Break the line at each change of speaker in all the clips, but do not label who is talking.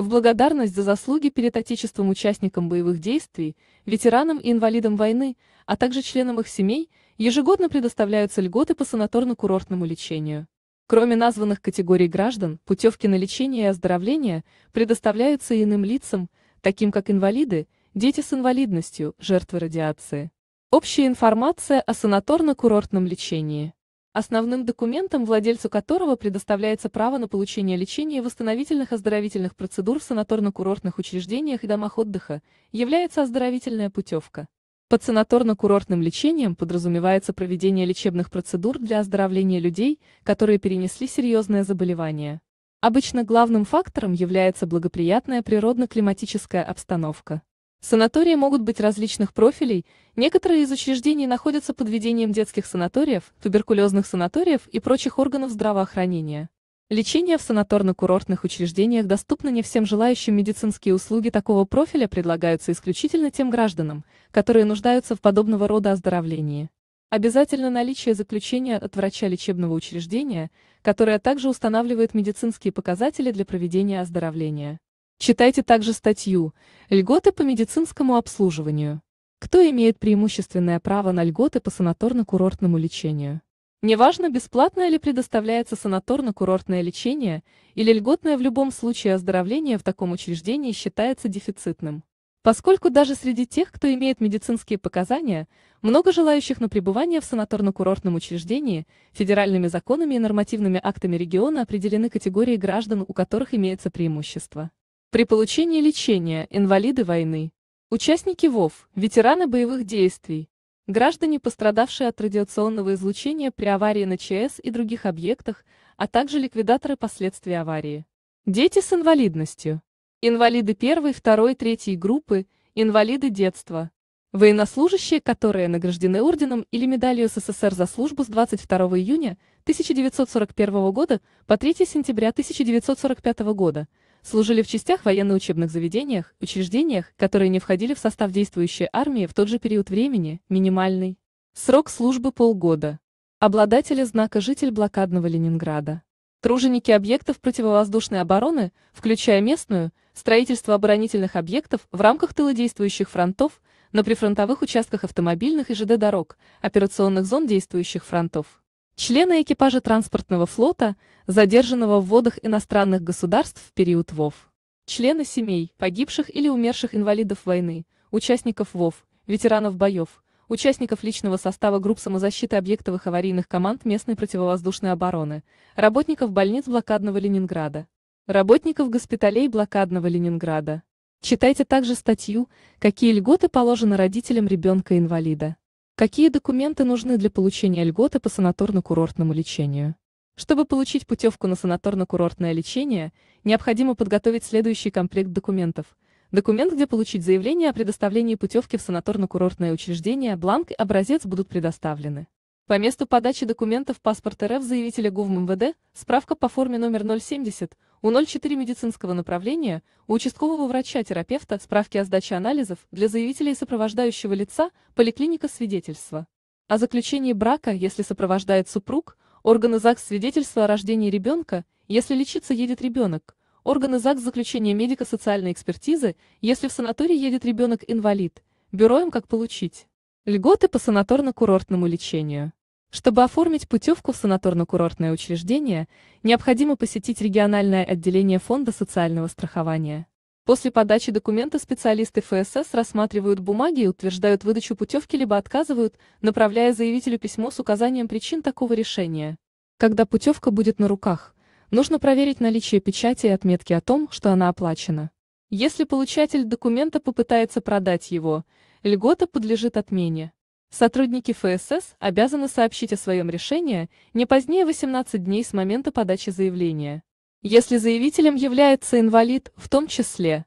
в благодарность за заслуги перед Отечеством участникам боевых действий, ветеранам и инвалидам войны, а также членам их семей, ежегодно предоставляются льготы по санаторно-курортному лечению. Кроме названных категорий граждан, путевки на лечение и оздоровление предоставляются и иным лицам, таким как инвалиды, дети с инвалидностью, жертвы радиации. Общая информация о санаторно-курортном лечении основным документом, владельцу которого предоставляется право на получение лечения и восстановительных оздоровительных процедур в санаторно-курортных учреждениях и домах отдыха, является оздоровительная путевка. Под санаторно-курортным лечением подразумевается проведение лечебных процедур для оздоровления людей, которые перенесли серьезное заболевание. Обычно главным фактором является благоприятная природно-климатическая обстановка. Санатории могут быть различных профилей, некоторые из учреждений находятся под ведением детских санаториев, туберкулезных санаториев и прочих органов здравоохранения. Лечение в санаторно-курортных учреждениях доступно не всем желающим медицинские услуги такого профиля предлагаются исключительно тем гражданам, которые нуждаются в подобного рода оздоровлении. Обязательно наличие заключения от врача лечебного учреждения, которое также устанавливает медицинские показатели для проведения оздоровления. Читайте также статью «Льготы по медицинскому обслуживанию». Кто имеет преимущественное право на льготы по санаторно-курортному лечению? Неважно, бесплатное ли предоставляется санаторно-курортное лечение или льготное в любом случае оздоровление в таком учреждении считается дефицитным. Поскольку даже среди тех, кто имеет медицинские показания, много желающих на пребывание в санаторно-курортном учреждении, федеральными законами и нормативными актами региона определены категории граждан, у которых имеется преимущество. При получении лечения инвалиды войны, участники ВОВ, ветераны боевых действий, граждане, пострадавшие от радиационного излучения при аварии на ЧС и других объектах, а также ликвидаторы последствий аварии. Дети с инвалидностью. Инвалиды первой, второй, третьей группы, инвалиды детства. Военнослужащие, которые награждены орденом или медалью СССР за службу с 22 июня 1941 года по 3 сентября 1945 года, служили в частях военно-учебных заведениях, учреждениях, которые не входили в состав действующей армии в тот же период времени, минимальный. Срок службы полгода. Обладатели знака «Житель блокадного Ленинграда». Труженики объектов противовоздушной обороны, включая местную, строительство оборонительных объектов в рамках тылодействующих фронтов, на прифронтовых участках автомобильных и ЖД-дорог, операционных зон действующих фронтов члены экипажа транспортного флота, задержанного в водах иностранных государств в период ВОВ, члены семей, погибших или умерших инвалидов войны, участников ВОВ, ветеранов боев, участников личного состава групп самозащиты объектовых аварийных команд местной противовоздушной обороны, работников больниц блокадного Ленинграда, работников госпиталей блокадного Ленинграда. Читайте также статью «Какие льготы положены родителям ребенка-инвалида». Какие документы нужны для получения льготы по санаторно-курортному лечению? Чтобы получить путевку на санаторно-курортное лечение, необходимо подготовить следующий комплект документов. Документ, где получить заявление о предоставлении путевки в санаторно-курортное учреждение, бланк и образец будут предоставлены. По месту подачи документов паспорт РФ заявителя ГУВ МВД, справка по форме номер 070, у 04 медицинского направления у участкового врача-терапевта справки о сдаче анализов для заявителя и сопровождающего лица поликлиника свидетельства. О заключении брака, если сопровождает супруг, органы ЗАГС свидетельства о рождении ребенка, если лечиться едет ребенок, органы ЗАГС заключение медико-социальной экспертизы, если в санаторий едет ребенок-инвалид, бюро им как получить. Льготы по санаторно-курортному лечению. Чтобы оформить путевку в санаторно-курортное учреждение, необходимо посетить региональное отделение Фонда социального страхования. После подачи документа специалисты ФСС рассматривают бумаги и утверждают выдачу путевки либо отказывают, направляя заявителю письмо с указанием причин такого решения. Когда путевка будет на руках, нужно проверить наличие печати и отметки о том, что она оплачена. Если получатель документа попытается продать его, льгота подлежит отмене. Сотрудники ФСС обязаны сообщить о своем решении не позднее 18 дней с момента подачи заявления. Если заявителем является инвалид, в том числе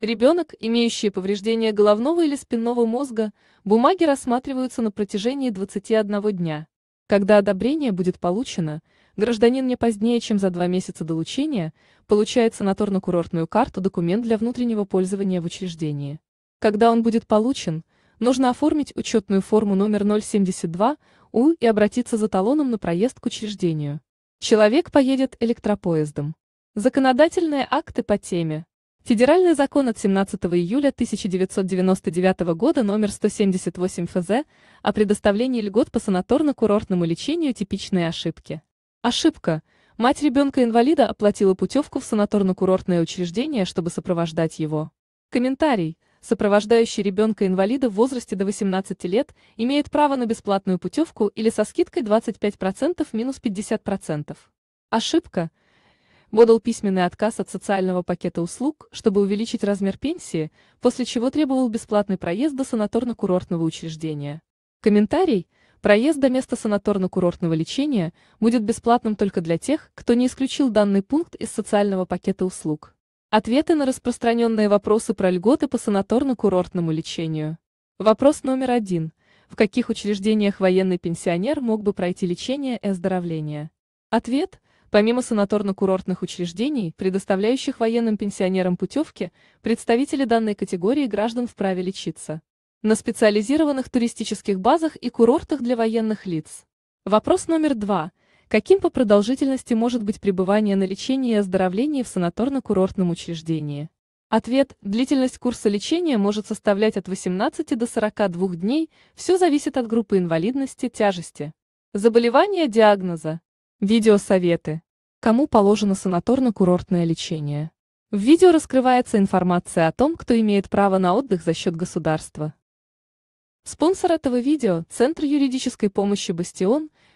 ребенок, имеющий повреждение головного или спинного мозга, бумаги рассматриваются на протяжении 21 дня. Когда одобрение будет получено, гражданин не позднее, чем за два месяца до лучения, получает санаторно-курортную карту документ для внутреннего пользования в учреждении. Когда он будет получен, нужно оформить учетную форму номер 072 У и обратиться за талоном на проезд к учреждению. Человек поедет электропоездом. Законодательные акты по теме. Федеральный закон от 17 июля 1999 года номер 178 ФЗ о предоставлении льгот по санаторно-курортному лечению типичные ошибки. Ошибка. Мать ребенка-инвалида оплатила путевку в санаторно-курортное учреждение, чтобы сопровождать его. Комментарий сопровождающий ребенка инвалида в возрасте до 18 лет, имеет право на бесплатную путевку или со скидкой 25% минус 50%. Ошибка. Бодал письменный отказ от социального пакета услуг, чтобы увеличить размер пенсии, после чего требовал бесплатный проезд до санаторно-курортного учреждения. Комментарий. Проезд до места санаторно-курортного лечения будет бесплатным только для тех, кто не исключил данный пункт из социального пакета услуг. Ответы на распространенные вопросы про льготы по санаторно-курортному лечению. Вопрос номер один. В каких учреждениях военный пенсионер мог бы пройти лечение и оздоровление? Ответ. Помимо санаторно-курортных учреждений, предоставляющих военным пенсионерам путевки, представители данной категории граждан вправе лечиться. На специализированных туристических базах и курортах для военных лиц. Вопрос номер два. Каким по продолжительности может быть пребывание на лечении и оздоровлении в санаторно-курортном учреждении? Ответ – длительность курса лечения может составлять от 18 до 42 дней, все зависит от группы инвалидности, тяжести. Заболевания диагноза. Видеосоветы. Кому положено санаторно-курортное лечение? В видео раскрывается информация о том, кто имеет право на отдых за счет государства. Спонсор этого видео – Центр юридической помощи «Бастион»,